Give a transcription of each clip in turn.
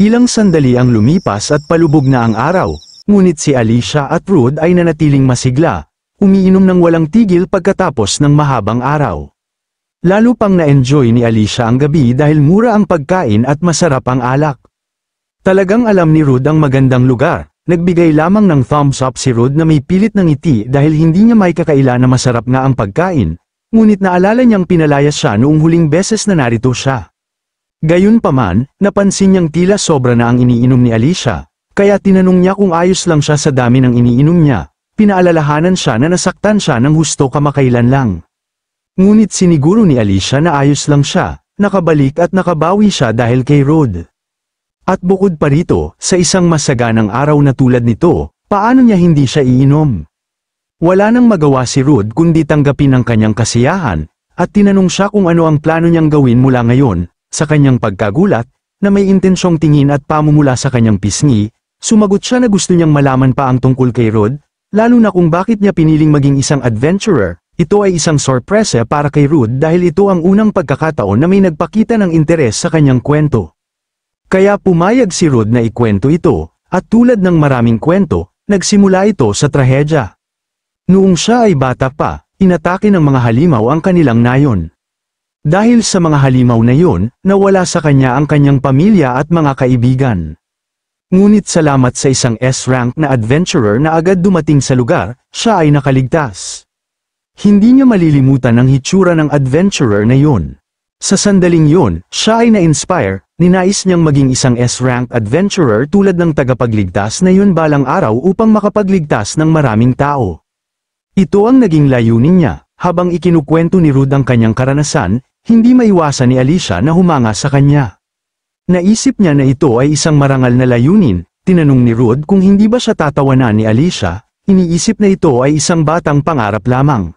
Ilang sandali ang lumipas at palubog na ang araw, ngunit si Alicia at Rude ay nanatiling masigla, umiinom ng walang tigil pagkatapos ng mahabang araw. Lalo pang na-enjoy ni Alicia ang gabi dahil mura ang pagkain at masarap ang alak. Talagang alam ni Rude ang magandang lugar, nagbigay lamang ng thumbs up si Rude na may pilit ng ngiti dahil hindi niya may kakaila na masarap nga ang pagkain, ngunit naalala niyang pinalayas siya noong huling beses na narito siya. Gayunpaman, napansin niyang tila sobra na ang iniinom ni Alicia, kaya tinanong niya kung ayos lang siya sa dami ng iniinom niya, pinaalalahanan siya na nasaktan siya ng husto kamakailan lang. Ngunit siniguro ni Alicia na ayos lang siya, nakabalik at nakabawi siya dahil kay Rod. At bukod pa rito, sa isang masaganang araw na tulad nito, paano niya hindi siya iinom? Wala nang magawa si Rod kundi tanggapin ang kanyang kasiyahan, at tinanong siya kung ano ang plano niyang gawin mula ngayon, sa kanyang pagkagulat, na may intensyong tingin at pamumula sa kanyang pisngi, sumagot siya na gusto niyang malaman pa ang tungkol kay Rod, lalo na kung bakit niya piniling maging isang adventurer. Ito ay isang sorpresa para kay Rod dahil ito ang unang pagkakataon na may nagpakita ng interes sa kanyang kwento. Kaya pumayag si Rod na ikwento ito, at tulad ng maraming kwento, nagsimula ito sa trahedya. Noong siya ay bata pa, inatake ng mga halimaw ang kanilang nayon. Dahil sa mga halimaw na yun, nawala sa kanya ang kanyang pamilya at mga kaibigan. Ngunit salamat sa isang S-rank na adventurer na agad dumating sa lugar, siya ay nakaligtas. Hindi niya malilimutan ang hitsura ng adventurer na yun. Sa sandaling yun, siya ay na-inspire, ninais niyang maging isang S-rank adventurer tulad ng tagapagligtas na yun balang araw upang makapagligtas ng maraming tao. Ito ang naging layunin niya, habang ikinukwento ni Rude ang kanyang karanasan, hindi maiwasan ni Alicia na humanga sa kanya. Naisip niya na ito ay isang marangal na layunin, tinanong ni Rude kung hindi ba siya tatawanan ni Alicia, iniisip na ito ay isang batang pangarap lamang.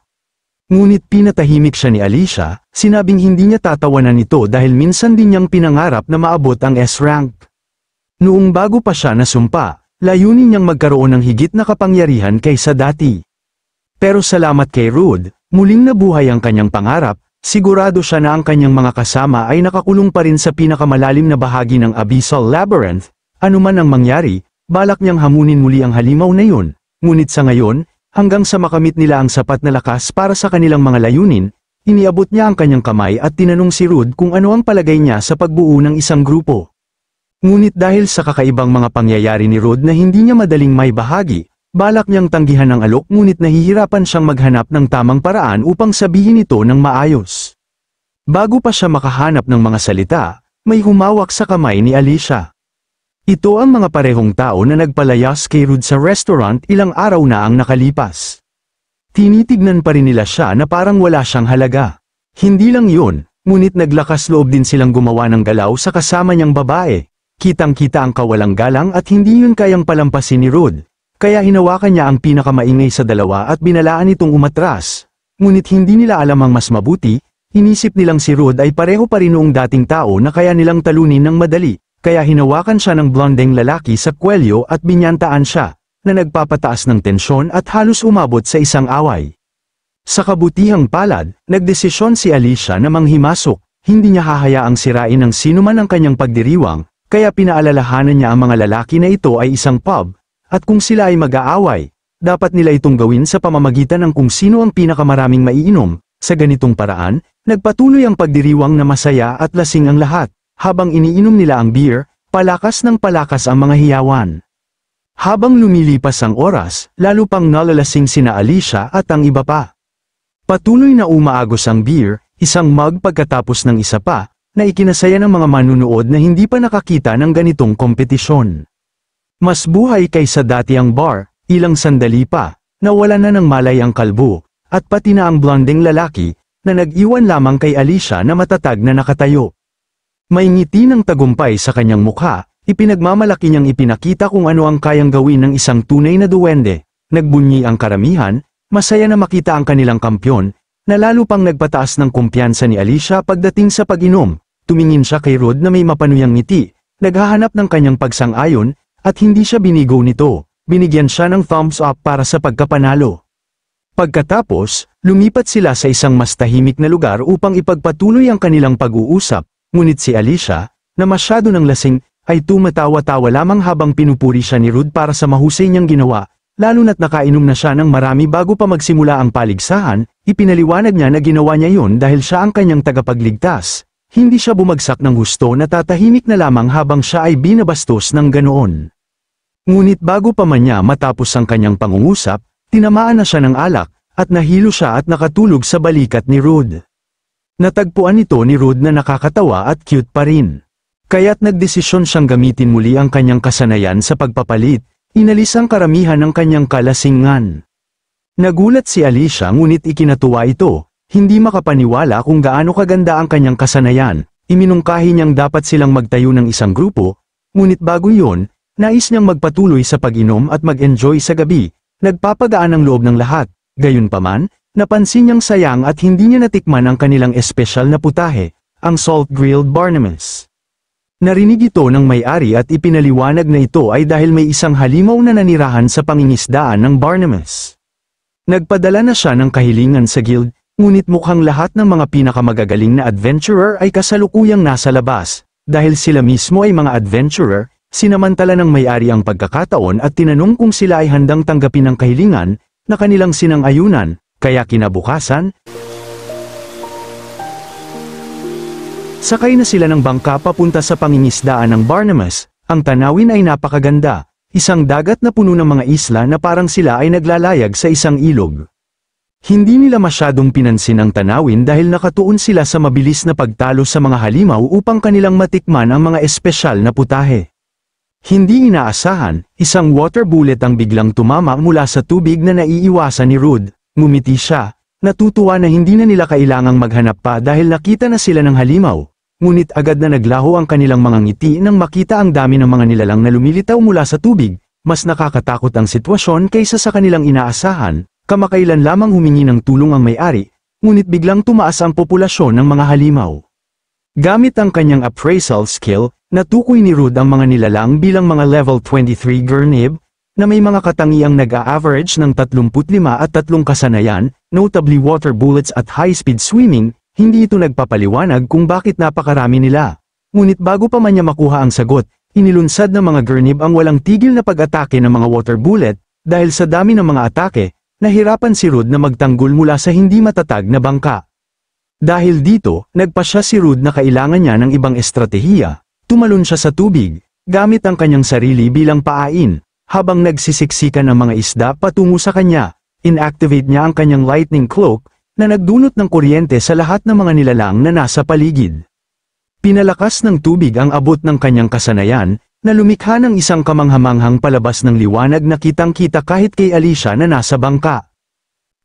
Ngunit pinatahimik siya ni Alicia, sinabing hindi niya tatawanan ito dahil minsan din niyang pinangarap na maabot ang S-rank. Noong bago pa siya nasumpa, layunin niyang magkaroon ng higit na kapangyarihan kaysa dati. Pero salamat kay Rude, muling nabuhay ang kanyang pangarap, Sigurado siya na ang kanyang mga kasama ay nakakulong pa rin sa pinakamalalim na bahagi ng Abyssal Labyrinth, anuman ang mangyari, balak niyang hamunin muli ang halimaw na yun, ngunit sa ngayon, hanggang sa makamit nila ang sapat na lakas para sa kanilang mga layunin, iniabot niya ang kanyang kamay at tinanong si Rud kung ano ang palagay niya sa pagbuo ng isang grupo. Ngunit dahil sa kakaibang mga pangyayari ni Rod na hindi niya madaling may bahagi, Balak niyang tanggihan ang alok ngunit nahihirapan siyang maghanap ng tamang paraan upang sabihin ito ng maayos. Bago pa siya makahanap ng mga salita, may humawak sa kamay ni Alicia. Ito ang mga parehong tao na nagpalayas kay Rude sa restaurant ilang araw na ang nakalipas. Tinitignan pa rin nila siya na parang wala siyang halaga. Hindi lang yun, ngunit naglakas loob din silang gumawa ng galaw sa kasama niyang babae. Kitang-kita ang kawalang galang at hindi yun kayang palampasin ni Rude. Kaya hinawakan niya ang pinakamaingay sa dalawa at binalaan itong umatras. Ngunit hindi nila alam ang mas mabuti, inisip nilang si Rod ay pareho pa rin noong dating tao na kaya nilang talunin ng madali, kaya hinawakan siya ng blondeng lalaki sa kwelyo at binyantaan siya, na nagpapataas ng tensyon at halos umabot sa isang away. Sa kabutihang palad, nagdesisyon si Alicia na manghimasok, hindi niya hahayaang sirain ng sinuman ang kanyang pagdiriwang, kaya pinaalalahanan niya ang mga lalaki na ito ay isang pub, at kung sila ay mag-aaway, dapat nila itong gawin sa pamamagitan ng kung sino ang pinakamaraming maiinom, sa ganitong paraan, nagpatuloy ang pagdiriwang na masaya at lasing ang lahat, habang iniinom nila ang beer, palakas ng palakas ang mga hiyawan. Habang lumilipas ang oras, lalo pang nalalasing sina Alicia at ang iba pa. Patuloy na umaagos ang beer, isang mug pagkatapos ng isa pa, na ikinasaya ng mga manunood na hindi pa nakakita ng ganitong kompetisyon. Mas buhay kaysa dati ang bar, ilang sandali pa, nawala na ng malay ang kalbo, at pati na ang blonding lalaki, na nag-iwan lamang kay Alicia na matatag na nakatayo. May ngiti ng tagumpay sa kanyang mukha, ipinagmamalaki niyang ipinakita kung ano ang kayang gawin ng isang tunay na duwende, nagbunyi ang karamihan, masaya na makita ang kanilang kampyon, na lalo pang nagpataas ng kumpiyansa ni Alicia pagdating sa pag-inom, tumingin siya kay Rod na may mapanuyang ngiti, naghahanap ng kanyang pagsang-ayon, at hindi siya binigo nito, binigyan siya ng thumbs up para sa pagkapanalo. Pagkatapos, lumipat sila sa isang mas tahimik na lugar upang ipagpatuloy ang kanilang pag-uusap, ngunit si Alicia, na masyado ng lasing, ay tumatawa-tawa lamang habang pinupuri siya ni Rude para sa mahusay niyang ginawa, lalo na't nakainom na siya ng marami bago pa magsimula ang paligsahan, ipinaliwanag niya na ginawa niya yun dahil siya ang kanyang tagapagligtas. Hindi siya bumagsak ng gusto na tatahimik na lamang habang siya ay binabastos ng ganoon. Ngunit bago pa man niya matapos ang kanyang pangungusap, tinamaan na siya ng alak, at nahilo siya at nakatulog sa balikat ni Rude. Natagpuan ito ni Rude na nakakatawa at cute pa rin. Kaya't nagdesisyon siyang gamitin muli ang kanyang kasanayan sa pagpapalit, inalis ang karamihan ng kanyang kalasingan. Nagulat si Alicia ngunit ikinatuwa ito, hindi makapaniwala kung gaano kaganda ang kanyang kasanayan, iminungkahi niyang dapat silang magtayo ng isang grupo, ngunit bago yon, Nais niyang magpatuloy sa pag-inom at mag-enjoy sa gabi, nagpapagaan ang loob ng lahat, gayunpaman, napansin niyang sayang at hindi niya natikman ang kanilang espesyal na putahe, ang salt grilled Barnabas. Narinig ito ng may-ari at ipinaliwanag na ito ay dahil may isang halimaw na nanirahan sa pangingisdaan ng Barnabas. Nagpadala na siya ng kahilingan sa guild, ngunit mukhang lahat ng mga pinakamagagaling na adventurer ay kasalukuyang nasa labas, dahil sila mismo ay mga adventurer, Sinamantala ng may-ari ang pagkakataon at tinanong kung sila ay handang tanggapin ang kahilingan na kanilang sinangayunan, kaya kinabukasan, sakay na sila ng bangka papunta sa pangingisdaan ng Barnabas, ang tanawin ay napakaganda, isang dagat na puno ng mga isla na parang sila ay naglalayag sa isang ilog. Hindi nila masyadong pinansin ang tanawin dahil nakatuon sila sa mabilis na pagtalo sa mga halimaw upang kanilang matikman ang mga espesyal na putahe. Hindi inaasahan, isang water bullet ang biglang tumama mula sa tubig na naiiwasan ni Rude. Ngumiti siya, natutuwa na hindi na nila kailangang maghanap pa dahil nakita na sila ng halimaw. Ngunit agad na naglaho ang kanilang mga ngiti nang makita ang dami ng mga nilalang na lumilitaw mula sa tubig. Mas nakakatakot ang sitwasyon kaysa sa kanilang inaasahan, kamakailan lamang humingi ng tulong ang may-ari, ngunit biglang tumaas ang populasyon ng mga halimaw. Gamit ang kanyang appraisal skill, Natukoy ni Rude ang mga nilalang bilang mga level 23 Gurnib, na may mga katangiang nag-a-average ng 35 at 3 kasanayan, notably water bullets at high-speed swimming, hindi ito nagpapaliwanag kung bakit napakarami nila. Ngunit bago pa man niya makuha ang sagot, inilunsad ng mga Gurnib ang walang tigil na pag-atake ng mga water bullet, dahil sa dami ng mga atake, nahirapan si Rude na magtanggol mula sa hindi matatag na bangka. Dahil dito, nagpa siya si Rude na kailangan niya ng ibang estratehiya, Tumalon siya sa tubig, gamit ang kanyang sarili bilang paain, habang nagsisiksikan ang mga isda patungo sa kanya, inactivate niya ang kanyang lightning cloak, na nagdunot ng kuryente sa lahat ng mga nilalang na nasa paligid. Pinalakas ng tubig ang abot ng kanyang kasanayan, na lumikha ng isang kamanghamanghang palabas ng liwanag na kitang-kita kahit kay Alicia na nasa bangka.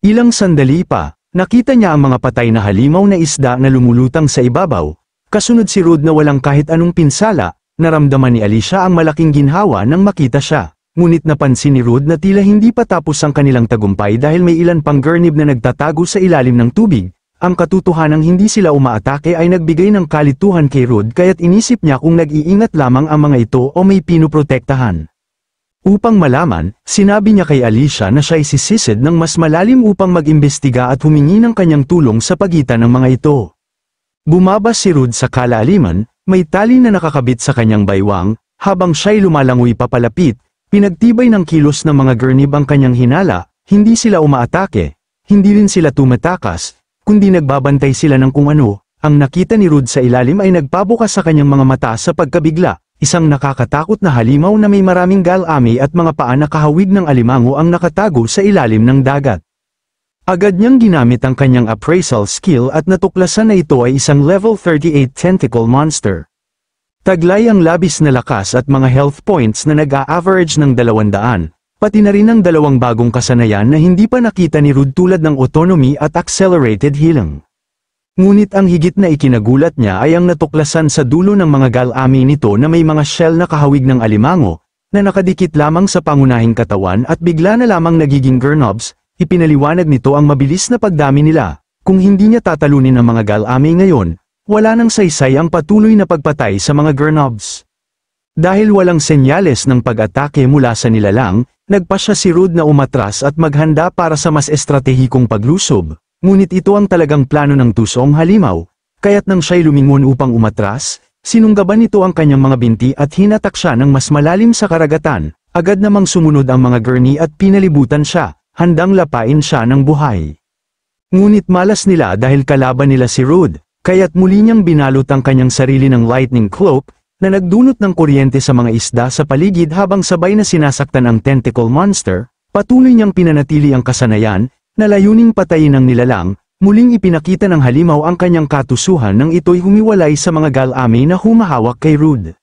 Ilang sandali pa, nakita niya ang mga patay na halimaw na isda na lumulutang sa ibabaw, Kasunod si Rod na walang kahit anong pinsala, naramdaman ni Alicia ang malaking ginhawa nang makita siya. Ngunit napansin ni Rod na tila hindi pa tapos ang kanilang tagumpay dahil may ilan pang gurnib na nagtatago sa ilalim ng tubig. Ang katotohanang hindi sila umaatake ay nagbigay ng kalituhan kay Rod kaya't inisip niya kung nag-iingat lamang ang mga ito o may pinoprotektahan. Upang malaman, sinabi niya kay Alicia na siya isisisid ng mas malalim upang mag-imbestiga at humingi ng kanyang tulong sa pagitan ng mga ito. Bumaba si Rud sa kalaliman, may tali na nakakabit sa kanyang baywang, habang siya'y lumalangoy papalapit, pinagtibay ng kilos ng mga gurnib ang kanyang hinala, hindi sila umaatake, hindi rin sila tumatakas, kundi nagbabantay sila ng kung ano, ang nakita ni Rud sa ilalim ay nagpabukas sa kanyang mga mata sa pagkabigla, isang nakakatakot na halimaw na may maraming galami at mga paa na kahawig ng alimango ang nakatago sa ilalim ng dagat. Agad niyang ginamit ang kanyang appraisal skill at natuklasan na ito ay isang level 38 tentacle monster. Taglay ang labis na lakas at mga health points na nag-a-average ng 200, pati na rin ang dalawang bagong kasanayan na hindi pa nakita ni Rude tulad ng autonomy at accelerated healing. Ngunit ang higit na ikinagulat niya ay ang natuklasan sa dulo ng mga galami nito na may mga shell na kahawig ng alimango, na nakadikit lamang sa pangunahing katawan at bigla na lamang nagiging gurnobs, Ipinaliwanag nito ang mabilis na pagdami nila, kung hindi niya tatalunin ang mga galami ngayon, wala nang saysay ang patuloy na pagpatay sa mga Gurnobs. Dahil walang senyales ng pag-atake mula sa nila nilalang, nagpasya si Rude na umatras at maghanda para sa mas estratehikong paglusob, ngunit ito ang talagang plano ng tusong halimaw, kaya't nang siya'y lumingon upang umatras, sinunggaban nito ang kanyang mga binti at hinatak siya ng mas malalim sa karagatan, agad namang sumunod ang mga gurney at pinalibutan siya, handang lapain siya ng buhay. Ngunit malas nila dahil kalaban nila si Rude, kaya't muli niyang binalot ang kanyang sarili ng lightning cloak na nagdunot ng kuryente sa mga isda sa paligid habang sabay na sinasaktan ang tentacle monster, patuloy niyang pinanatili ang kasanayan na layuning patayin ang nilalang, muling ipinakita ng halimaw ang kanyang katusuhan nang ito'y humiwalay sa mga galami na humahawak kay Rude.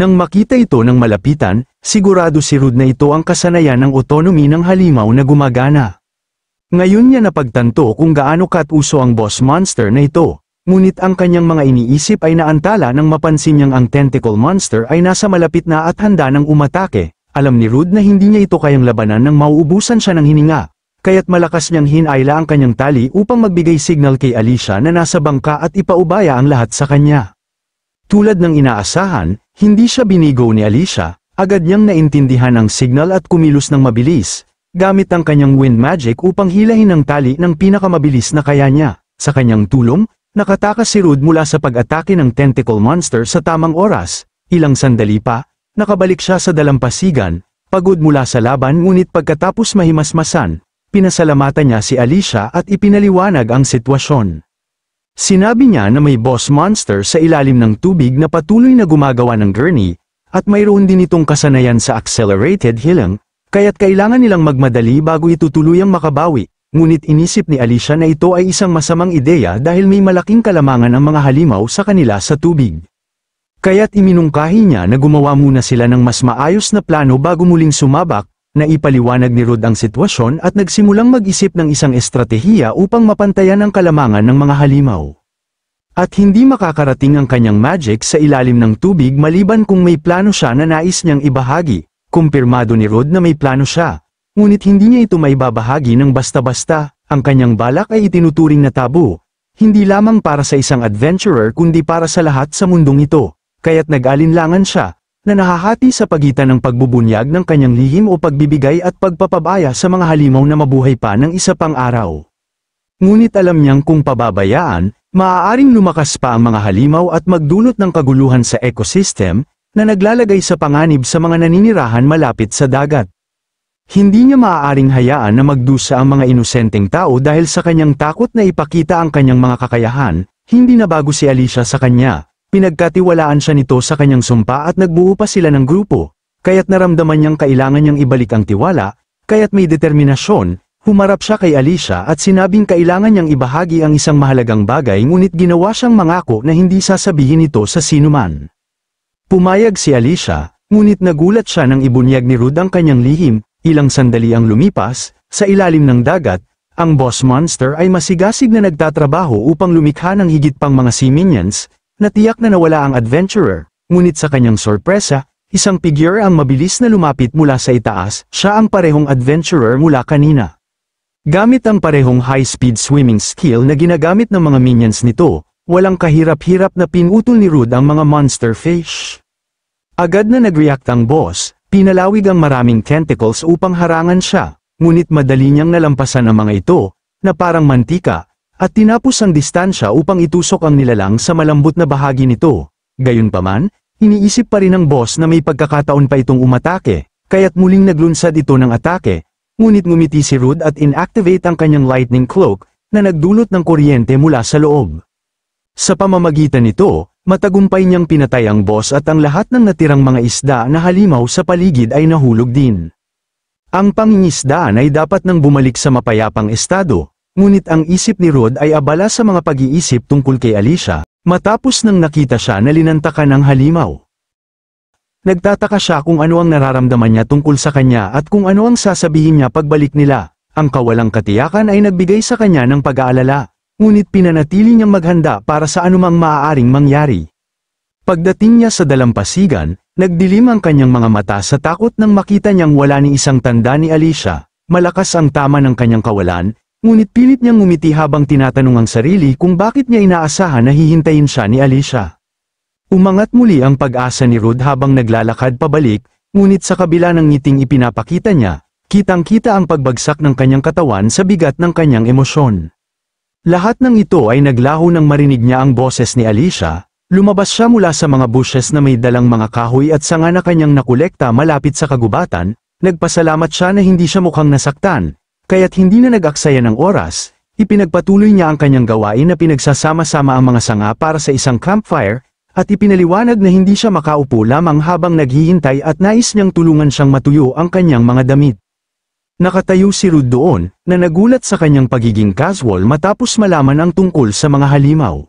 Nang makita ito ng malapitan, Sigurado si Rude na ito ang kasanayan ng otonomi ng halimaw na gumagana. Ngayon niya napagtanto kung gaano katuso ang boss monster na ito, ngunit ang kanyang mga iniisip ay naantala nang mapansin niyang ang tentacle monster ay nasa malapit na at handa ng umatake, alam ni Rude na hindi niya ito kayang labanan nang mauubusan siya ng hininga, kaya't malakas niyang hinayla ang kanyang tali upang magbigay signal kay Alicia na nasa bangka at ipaubaya ang lahat sa kanya. Tulad ng inaasahan, hindi siya binigo ni Alicia, Agad niyang naintindihan ang signal at kumilos ng mabilis, gamit ang kanyang wind magic upang hilahin ang tali ng pinakamabilis na kaya niya. Sa kanyang tulong, nakatakas si Rude mula sa pag-atake ng tentacle monster sa tamang oras. Ilang sandali pa, nakabalik siya sa dalampasigan, pagod mula sa laban ngunit pagkatapos mahimasmasan, pinasalamatan niya si Alicia at ipinaliwanag ang sitwasyon. Sinabi niya na may boss monster sa ilalim ng tubig na patuloy na gumagawa ng gurney, at mayroon din itong kasanayan sa accelerated healing, kaya't kailangan nilang magmadali bago itutuluyang makabawi, ngunit inisip ni Alicia na ito ay isang masamang ideya dahil may malaking kalamangan ang mga halimaw sa kanila sa tubig. Kaya't iminungkahi niya na gumawa muna sila ng mas maayos na plano bago muling sumabak, na ipaliwanag ni Rod ang sitwasyon at nagsimulang mag-isip ng isang estratehiya upang mapantayan ang kalamangan ng mga halimaw at hindi makakarating ang kanyang magic sa ilalim ng tubig maliban kung may plano siya na nais niyang ibahagi. Kumpirmado ni Rod na may plano siya, ngunit hindi niya ito maibabahagi ng basta-basta, ang kanyang balak ay itinuturing na tabu, hindi lamang para sa isang adventurer kundi para sa lahat sa mundong ito, kaya't nag-alinlangan siya, na nahahati sa pagitan ng pagbubunyag ng kanyang lihim o pagbibigay at pagpapabaya sa mga halimaw na mabuhay pa ng isa pang araw. Ngunit alam niyang kung pababayaan, Maaaring lumakas pa ang mga halimaw at magdulot ng kaguluhan sa ecosystem na naglalagay sa panganib sa mga naninirahan malapit sa dagat. Hindi niya maaaring hayaan na magdusa ang mga inosenteng tao dahil sa kanyang takot na ipakita ang kanyang mga kakayahan, hindi na bago si Alicia sa kanya, pinagkatiwalaan siya nito sa kanyang sumpa at nagbuo pa sila ng grupo, kaya't naramdaman niyang kailangan niyang ibalik ang tiwala, kaya't may determinasyon, Humarap siya kay Alicia at sinabing kailangan niyang ibahagi ang isang mahalagang bagay ngunit ginawa siyang mangako na hindi sasabihin ito sa sinuman. Pumayag si Alicia, ngunit nagulat siya nang ibunyag ni Rud ang kanyang lihim, ilang sandali ang lumipas, sa ilalim ng dagat, ang boss monster ay masigasig na nagtatrabaho upang lumikha ng higit pang mga sea minions, na tiyak na nawala ang adventurer, ngunit sa kanyang sorpresa, isang figure ang mabilis na lumapit mula sa itaas, siya ang parehong adventurer mula kanina. Gamit ang parehong high-speed swimming skill na ginagamit ng mga minions nito, walang kahirap-hirap na pinutol ni Rude ang mga monster fish. Agad na nag-react ang boss, pinalawig ang maraming tentacles upang harangan siya, ngunit madali niyang nalampasan ang mga ito, na parang mantika, at tinapos ang distansya upang itusok ang nilalang sa malambot na bahagi nito. Gayunpaman, iniisip pa rin ng boss na may pagkakataon pa itong umatake, kaya't muling naglunsad ito ng atake, ngunit ngumiti si Rude at inactivate ang kanyang lightning cloak na nagdulot ng kuryente mula sa loob. Sa pamamagitan nito, matagumpay niyang pinatay ang boss at ang lahat ng natirang mga isda na halimaw sa paligid ay nahulog din. Ang pangingisdaan ay dapat nang bumalik sa mapayapang estado, ngunit ang isip ni Rod ay abala sa mga pag-iisip tungkol kay Alicia, matapos nang nakita siya na linantakan ng halimaw. Nagtataka siya kung ano ang nararamdaman niya tungkol sa kanya at kung ano ang sasabihin niya pagbalik nila. Ang kawalang katiyakan ay nagbigay sa kanya ng pag-aalala, ngunit pinanatili niyang maghanda para sa anumang maaaring mangyari. Pagdating niya sa dalampasigan, nagdilim ang kanyang mga mata sa takot nang makita niyang wala ni isang tanda ni Alicia. Malakas ang tama ng kanyang kawalan, ngunit pilit niyang ngumiti habang tinatanong ang sarili kung bakit niya inaasahan na hihintayin siya ni Alicia. Umangat muli ang pag-asa ni Rod habang naglalakad pabalik, ngunit sa kabila ng ngiting ipinapakita niya, kitang-kita ang pagbagsak ng kanyang katawan sa bigat ng kanyang emosyon. Lahat ng ito ay naglaho nang marinig niya ang boses ni Alicia, Lumabas siya mula sa mga bushes na may dalang mga kahoy at sanga na kanyang nakolekta malapit sa kagubatan, nagpasalamat siya na hindi siya mukhang nasaktan, kaya't hindi na nag-aksaya ng oras, ipinagpatuloy niya ang kanyang gawain na pinagsasama-sama ang mga sanga para sa isang campfire, at ipinaliwanag na hindi siya makaupo lamang habang naghihintay at nais niyang tulungan siyang matuyo ang kanyang mga damit. Nakatayo si Rude doon, na nagulat sa kanyang pagiging casual matapos malaman ang tungkol sa mga halimaw.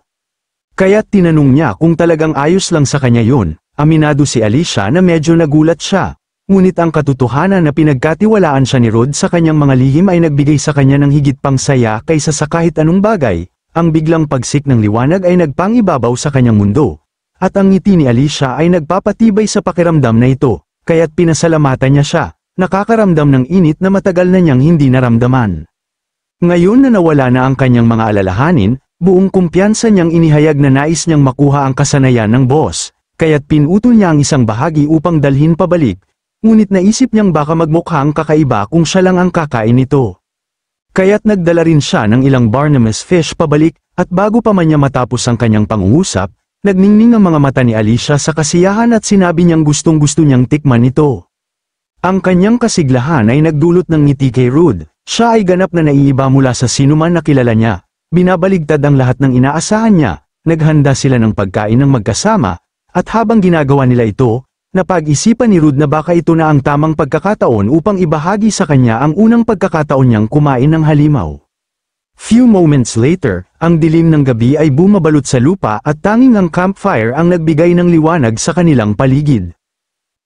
Kaya tinanong niya kung talagang ayos lang sa kanya yon, aminado si Alicia na medyo nagulat siya. Ngunit ang katotohanan na pinagkatiwalaan siya ni Rod sa kanyang mga lihim ay nagbigay sa kanya ng higit pang saya kaysa sa kahit anong bagay, ang biglang pagsik ng liwanag ay nagpangibabaw sa kanyang mundo, at ang ngiti ni Alicia ay nagpapatibay sa pakiramdam na ito, kaya't pinasalamatan niya siya, nakakaramdam ng init na matagal na niyang hindi naramdaman. Ngayon na nawala na ang kanyang mga alalahanin, buong kumpiyansa niyang inihayag na nais niyang makuha ang kasanayan ng boss, kaya't pinutol niya ang isang bahagi upang dalhin pabalik, ngunit naisip niyang baka magmukhang kakaiba kung siya lang ang kakain nito. Kaya't nagdala rin siya ng ilang Barnum's fish pabalik, at bago pa man niya matapos ang kanyang pangungusap, Nagningning ang mga mata ni Alicia sa kasiyahan at sinabi niyang gustong gusto niyang tikman ito. Ang kanyang kasiglahan ay nagdulot ng ngiti kay Rude, siya ay ganap na naiiba mula sa sinuman na kilala niya, binabaligtad ang lahat ng inaasahan niya, naghanda sila ng pagkain ng magkasama, at habang ginagawa nila ito, napag-isipan ni Rude na baka ito na ang tamang pagkakataon upang ibahagi sa kanya ang unang pagkakataon niyang kumain ng halimaw. Few moments later, ang dilim ng gabi ay bumabalot sa lupa at tanging ang campfire ang nagbigay ng liwanag sa kanilang paligid.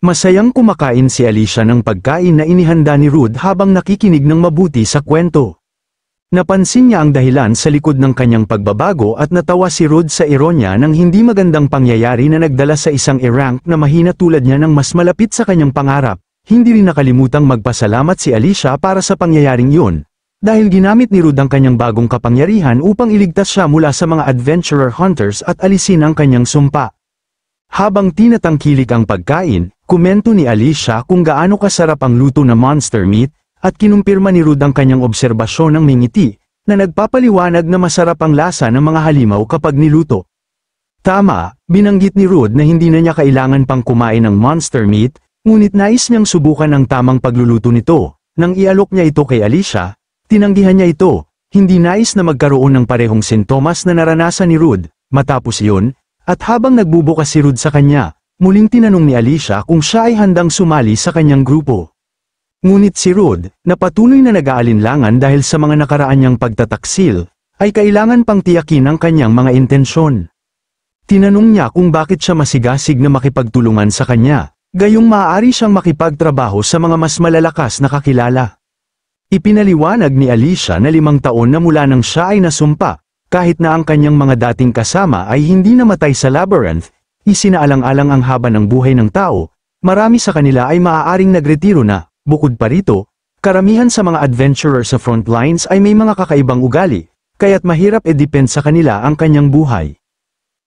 Masayang kumakain si Alicia ng pagkain na inihanda ni Rude habang nakikinig ng mabuti sa kwento. Napansin niya ang dahilan sa likod ng kanyang pagbabago at natawa si Rude sa ironya ng hindi magandang pangyayari na nagdala sa isang e-rank na mahina tulad niya ng mas malapit sa kanyang pangarap. Hindi rin nakalimutang magpasalamat si Alicia para sa pangyayaring yun, dahil ginamit ni Rud ang kanyang bagong kapangyarihan upang iligtas siya mula sa mga adventurer hunters at alisin ang kanyang sumpa. Habang tinatangkilik ang pagkain, kumento ni Alicia kung gaano kasarap ang luto na monster meat, at kinumpirma ni Rud ang kanyang obserbasyon ng mingiti, na nagpapaliwanag na masarap ang lasa ng mga halimaw kapag niluto. Tama, binanggit ni Rud na hindi na niya kailangan pang kumain ng monster meat, ngunit nais niyang subukan ang tamang pagluluto nito, nang ialok niya ito kay Alicia, Tinanggihan niya ito, hindi nais na magkaroon ng parehong sintomas na naranasan ni Rude, matapos iyon, at habang nagbubukas si Rude sa kanya, muling tinanong ni Alicia kung siya ay handang sumali sa kanyang grupo. Ngunit si Rude, na patuloy na nag-aalinlangan dahil sa mga nakaraan niyang pagtataksil, ay kailangan pang tiyakin ang kanyang mga intensyon. Tinanong niya kung bakit siya masigasig na makipagtulungan sa kanya, gayong maaari siyang makipagtrabaho sa mga mas malalakas na kakilala. Ipinaliwanag ni Alicia na limang taon na mula nang siya ay nasumpa, kahit na ang kanyang mga dating kasama ay hindi namatay sa labyrinth, isinaalang-alang ang haba ng buhay ng tao, marami sa kanila ay maaaring nagretiro na, bukod pa rito, karamihan sa mga adventurers sa front lines ay may mga kakaibang ugali, kaya't mahirap edepend sa kanila ang kanyang buhay.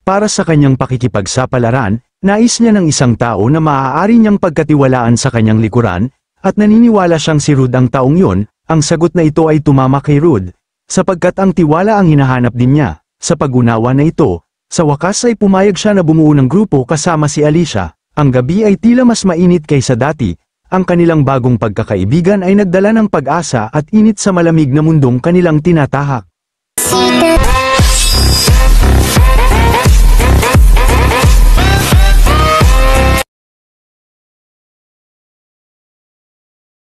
Para sa kanyang pakikipagsapalaran, nais niya ng isang tao na maaari niyang pagkatiwalaan sa kanyang likuran, at naniniwala siyang si Rud ang taong yun, ang sagot na ito ay tumama kay Rude, sapagkat ang tiwala ang hinahanap din niya. Sa pagunawa na ito, sa wakas ay pumayag siya na bumuo ng grupo kasama si Alicia. Ang gabi ay tila mas mainit kaysa dati, ang kanilang bagong pagkakaibigan ay nagdala ng pag-asa at init sa malamig na mundong kanilang tinatahak.